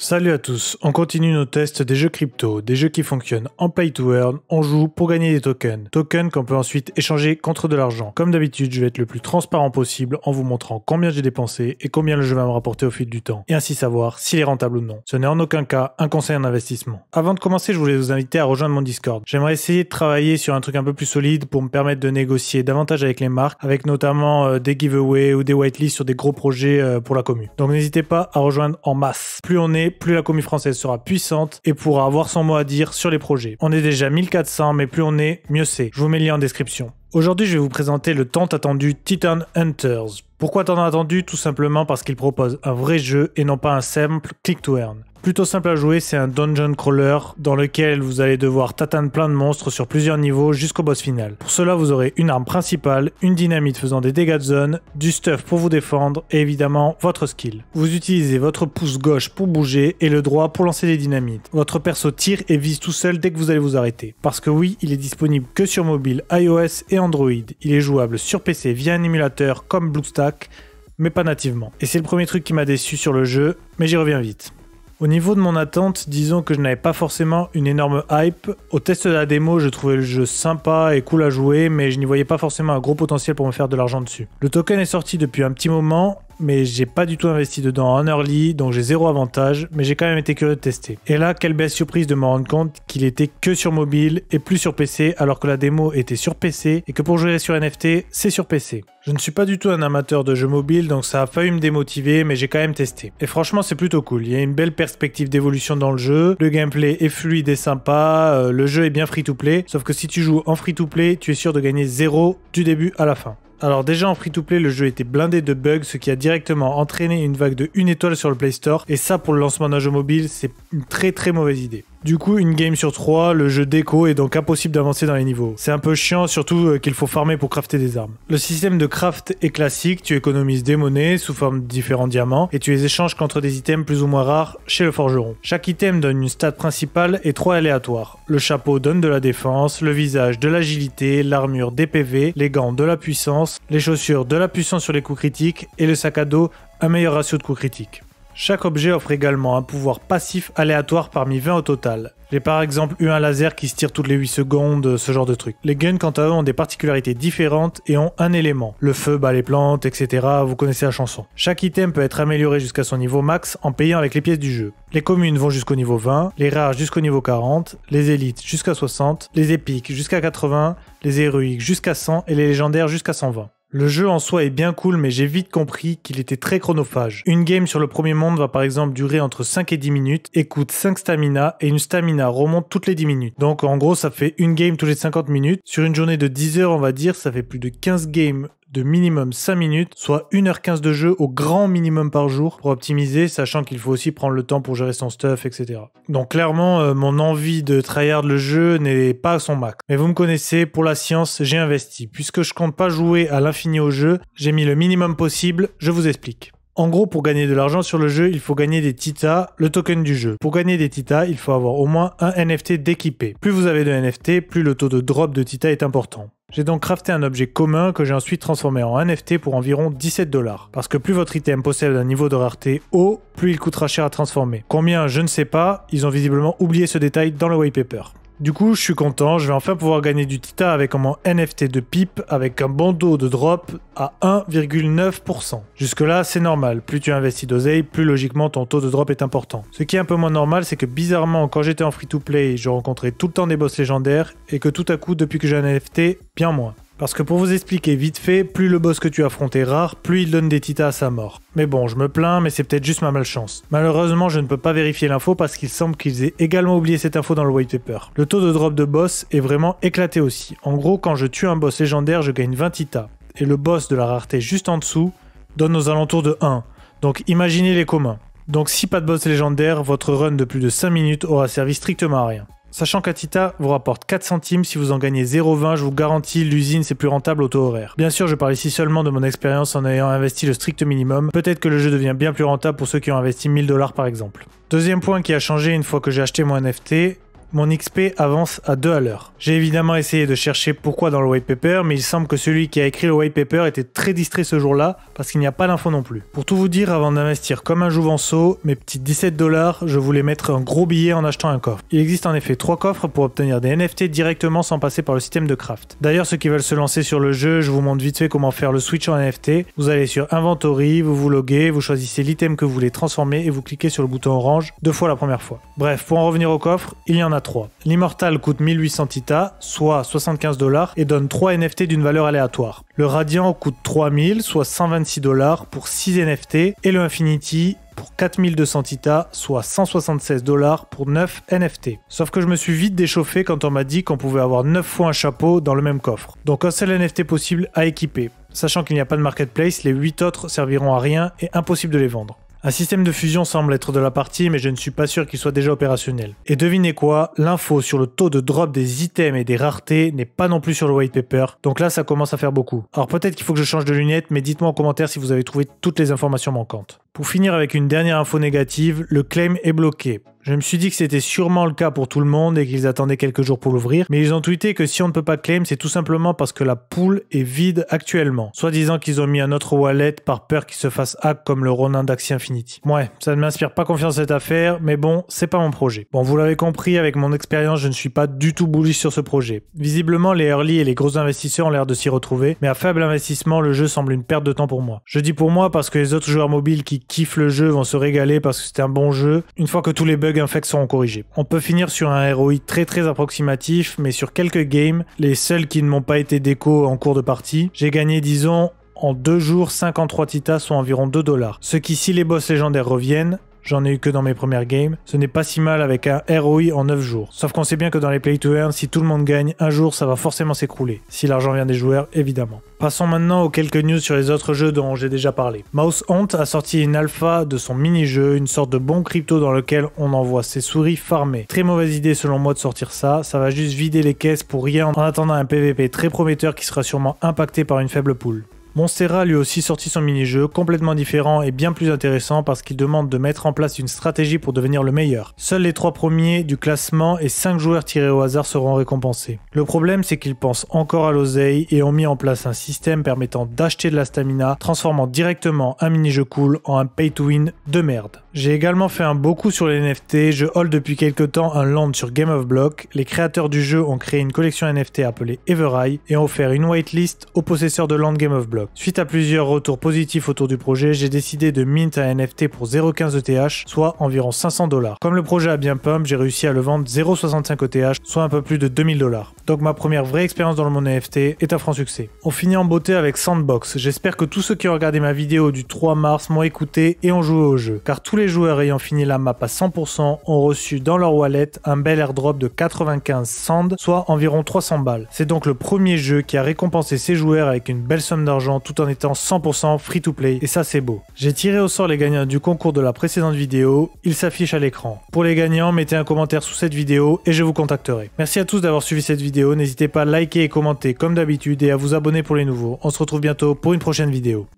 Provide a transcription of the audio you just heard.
Salut à tous, on continue nos tests des jeux crypto, des jeux qui fonctionnent en pay to earn, on joue pour gagner des tokens, tokens qu'on peut ensuite échanger contre de l'argent. Comme d'habitude, je vais être le plus transparent possible en vous montrant combien j'ai dépensé et combien le jeu va me rapporter au fil du temps, et ainsi savoir s'il est rentable ou non. Ce n'est en aucun cas un conseil en investissement. Avant de commencer, je voulais vous inviter à rejoindre mon Discord. J'aimerais essayer de travailler sur un truc un peu plus solide pour me permettre de négocier davantage avec les marques, avec notamment euh, des giveaways ou des whitelists sur des gros projets euh, pour la commune. Donc n'hésitez pas à rejoindre en masse. Plus on est plus la commune française sera puissante et pourra avoir son mot à dire sur les projets. On est déjà 1400, mais plus on est, mieux c'est. Je vous mets le lien en description. Aujourd'hui, je vais vous présenter le tant attendu Titan Hunters. Pourquoi tant attendu Tout simplement parce qu'il propose un vrai jeu et non pas un simple click to earn. Plutôt simple à jouer, c'est un dungeon crawler dans lequel vous allez devoir t'atteindre plein de monstres sur plusieurs niveaux jusqu'au boss final. Pour cela, vous aurez une arme principale, une dynamite faisant des dégâts de zone, du stuff pour vous défendre et évidemment votre skill. Vous utilisez votre pouce gauche pour bouger et le droit pour lancer des dynamites. Votre perso tire et vise tout seul dès que vous allez vous arrêter. Parce que oui, il est disponible que sur mobile, iOS et Android. Il est jouable sur PC via un émulateur comme BlueStack mais pas nativement. Et c'est le premier truc qui m'a déçu sur le jeu, mais j'y reviens vite. Au niveau de mon attente, disons que je n'avais pas forcément une énorme hype. Au test de la démo, je trouvais le jeu sympa et cool à jouer, mais je n'y voyais pas forcément un gros potentiel pour me faire de l'argent dessus. Le token est sorti depuis un petit moment mais j'ai pas du tout investi dedans en early, donc j'ai zéro avantage, mais j'ai quand même été curieux de tester. Et là, quelle belle surprise de me rendre compte qu'il était que sur mobile et plus sur PC, alors que la démo était sur PC et que pour jouer sur NFT, c'est sur PC. Je ne suis pas du tout un amateur de jeux mobiles, donc ça a failli me démotiver, mais j'ai quand même testé. Et franchement, c'est plutôt cool. Il y a une belle perspective d'évolution dans le jeu, le gameplay est fluide et sympa, euh, le jeu est bien free to play, sauf que si tu joues en free to play, tu es sûr de gagner zéro du début à la fin. Alors déjà en free-to-play, le jeu était blindé de bugs, ce qui a directement entraîné une vague de 1 étoile sur le Play Store, et ça pour le lancement d'un jeu mobile, c'est une très très mauvaise idée. Du coup, une game sur trois, le jeu déco est donc impossible d'avancer dans les niveaux. C'est un peu chiant, surtout euh, qu'il faut farmer pour crafter des armes. Le système de craft est classique, tu économises des monnaies sous forme de différents diamants et tu les échanges contre des items plus ou moins rares chez le forgeron. Chaque item donne une stat principale et trois aléatoires. Le chapeau donne de la défense, le visage de l'agilité, l'armure des PV, les gants de la puissance, les chaussures de la puissance sur les coups critiques et le sac à dos un meilleur ratio de coups critiques. Chaque objet offre également un pouvoir passif aléatoire parmi 20 au total. J'ai par exemple eu un laser qui se tire toutes les 8 secondes, euh, ce genre de truc. Les guns quant à eux ont des particularités différentes et ont un élément. Le feu bat les plantes, etc. Vous connaissez la chanson. Chaque item peut être amélioré jusqu'à son niveau max en payant avec les pièces du jeu. Les communes vont jusqu'au niveau 20, les rares jusqu'au niveau 40, les élites jusqu'à 60, les épiques jusqu'à 80, les héroïques jusqu'à 100 et les légendaires jusqu'à 120. Le jeu en soi est bien cool, mais j'ai vite compris qu'il était très chronophage. Une game sur le premier monde va par exemple durer entre 5 et 10 minutes écoute 5 stamina et une stamina remonte toutes les 10 minutes. Donc en gros, ça fait une game tous les 50 minutes. Sur une journée de 10 heures, on va dire, ça fait plus de 15 games de minimum 5 minutes, soit 1h15 de jeu au grand minimum par jour pour optimiser, sachant qu'il faut aussi prendre le temps pour gérer son stuff, etc. Donc clairement, euh, mon envie de tryhard le jeu n'est pas à son max. Mais vous me connaissez, pour la science, j'ai investi. Puisque je compte pas jouer à l'infini au jeu, j'ai mis le minimum possible, je vous explique. En gros, pour gagner de l'argent sur le jeu, il faut gagner des titas, le token du jeu. Pour gagner des titas, il faut avoir au moins un NFT d'équipé. Plus vous avez de NFT, plus le taux de drop de Tita est important. J'ai donc crafté un objet commun que j'ai ensuite transformé en NFT pour environ 17 dollars. Parce que plus votre item possède un niveau de rareté haut, plus il coûtera cher à transformer. Combien, je ne sais pas, ils ont visiblement oublié ce détail dans le white paper. Du coup, je suis content, je vais enfin pouvoir gagner du Tita avec mon NFT de pipe avec un taux de drop à 1,9%. Jusque-là, c'est normal. Plus tu investis d'oseille, plus logiquement ton taux de drop est important. Ce qui est un peu moins normal, c'est que bizarrement, quand j'étais en free-to-play, je rencontrais tout le temps des boss légendaires et que tout à coup, depuis que j'ai un NFT, bien moins. Parce que pour vous expliquer vite fait, plus le boss que tu affrontes est rare, plus il donne des titas à sa mort. Mais bon, je me plains, mais c'est peut-être juste ma malchance. Malheureusement, je ne peux pas vérifier l'info parce qu'il semble qu'ils aient également oublié cette info dans le white paper. Le taux de drop de boss est vraiment éclaté aussi. En gros, quand je tue un boss légendaire, je gagne 20 titas. Et le boss de la rareté juste en dessous donne aux alentours de 1. Donc imaginez les communs. Donc si pas de boss légendaire, votre run de plus de 5 minutes aura servi strictement à rien. Sachant qu'Atita vous rapporte 4 centimes, si vous en gagnez 0,20, je vous garantis l'usine c'est plus rentable au taux horaire. Bien sûr, je parle ici seulement de mon expérience en ayant investi le strict minimum. Peut-être que le jeu devient bien plus rentable pour ceux qui ont investi 1000 dollars par exemple. Deuxième point qui a changé une fois que j'ai acheté mon NFT, mon XP avance à 2 à l'heure. J'ai évidemment essayé de chercher pourquoi dans le white paper, mais il semble que celui qui a écrit le white paper était très distrait ce jour-là, parce qu'il n'y a pas d'infos non plus. Pour tout vous dire, avant d'investir comme un jouvenceau, mes petits 17 dollars, je voulais mettre un gros billet en achetant un coffre. Il existe en effet 3 coffres pour obtenir des NFT directement sans passer par le système de craft. D'ailleurs, ceux qui veulent se lancer sur le jeu, je vous montre vite fait comment faire le switch en NFT. Vous allez sur Inventory, vous vous loguez, vous choisissez l'item que vous voulez transformer et vous cliquez sur le bouton orange deux fois la première fois. Bref, pour en revenir au coffre, il y en a 3. L'immortal coûte 1800 Tita, soit 75 dollars, et donne 3 NFT d'une valeur aléatoire. Le Radiant coûte 3000, soit 126 dollars pour 6 NFT, et le Infinity pour 4200 Tita, soit 176 dollars pour 9 NFT. Sauf que je me suis vite déchauffé quand on m'a dit qu'on pouvait avoir 9 fois un chapeau dans le même coffre. Donc un seul NFT possible à équiper. Sachant qu'il n'y a pas de marketplace, les 8 autres serviront à rien et impossible de les vendre. Un système de fusion semble être de la partie, mais je ne suis pas sûr qu'il soit déjà opérationnel. Et devinez quoi, l'info sur le taux de drop des items et des raretés n'est pas non plus sur le white paper, donc là ça commence à faire beaucoup. Alors peut-être qu'il faut que je change de lunettes, mais dites-moi en commentaire si vous avez trouvé toutes les informations manquantes. Pour finir avec une dernière info négative, le claim est bloqué. Je me suis dit que c'était sûrement le cas pour tout le monde et qu'ils attendaient quelques jours pour l'ouvrir, mais ils ont tweeté que si on ne peut pas claim, c'est tout simplement parce que la poule est vide actuellement. Soit disant qu'ils ont mis un autre wallet par peur qu'il se fasse hack comme le Ronin d'Axie Infinity. Ouais, ça ne m'inspire pas confiance cette affaire, mais bon, c'est pas mon projet. Bon, vous l'avez compris, avec mon expérience, je ne suis pas du tout bullish sur ce projet. Visiblement, les early et les gros investisseurs ont l'air de s'y retrouver, mais à faible investissement, le jeu semble une perte de temps pour moi. Je dis pour moi parce que les autres joueurs mobiles qui kiffent le jeu vont se régaler parce que c'est un bon jeu. Une fois que tous les bugs infects seront corrigés. On peut finir sur un ROI très très approximatif, mais sur quelques games, les seuls qui ne m'ont pas été déco en cours de partie, j'ai gagné disons en deux jours, 53 titas sont environ 2 dollars. Ce qui, si les boss légendaires reviennent, J'en ai eu que dans mes premières games. Ce n'est pas si mal avec un ROI en 9 jours. Sauf qu'on sait bien que dans les play to earn, si tout le monde gagne, un jour ça va forcément s'écrouler. Si l'argent vient des joueurs, évidemment. Passons maintenant aux quelques news sur les autres jeux dont j'ai déjà parlé. Mouse Hunt a sorti une alpha de son mini-jeu, une sorte de bon crypto dans lequel on envoie ses souris farmées. Très mauvaise idée selon moi de sortir ça, ça va juste vider les caisses pour rien en attendant un PVP très prometteur qui sera sûrement impacté par une faible poule. Monstera lui aussi sorti son mini-jeu, complètement différent et bien plus intéressant parce qu'il demande de mettre en place une stratégie pour devenir le meilleur. Seuls les trois premiers du classement et 5 joueurs tirés au hasard seront récompensés. Le problème c'est qu'ils pensent encore à l'oseille et ont mis en place un système permettant d'acheter de la stamina, transformant directement un mini-jeu cool en un pay-to-win de merde. J'ai également fait un beau coup sur les NFT, je hold depuis quelques temps un land sur Game of Block, les créateurs du jeu ont créé une collection NFT appelée Evereye et ont offert une whitelist aux possesseurs de land Game of Block. Suite à plusieurs retours positifs autour du projet, j'ai décidé de mint un NFT pour 0,15 ETH, soit environ 500 dollars. Comme le projet a bien pump, j'ai réussi à le vendre 0,65 ETH, soit un peu plus de 2000 dollars. Donc ma première vraie expérience dans le monde NFT est un franc succès. On finit en beauté avec Sandbox. J'espère que tous ceux qui ont regardé ma vidéo du 3 mars m'ont écouté et ont joué au jeu, car tous les joueurs ayant fini la map à 100% ont reçu dans leur wallet un bel airdrop de 95 Sand, soit environ 300 balles. C'est donc le premier jeu qui a récompensé ses joueurs avec une belle somme d'argent tout en étant 100% free to play et ça c'est beau. J'ai tiré au sort les gagnants du concours de la précédente vidéo, ils s'affichent à l'écran. Pour les gagnants, mettez un commentaire sous cette vidéo et je vous contacterai. Merci à tous d'avoir suivi cette vidéo, n'hésitez pas à liker et commenter comme d'habitude et à vous abonner pour les nouveaux. On se retrouve bientôt pour une prochaine vidéo.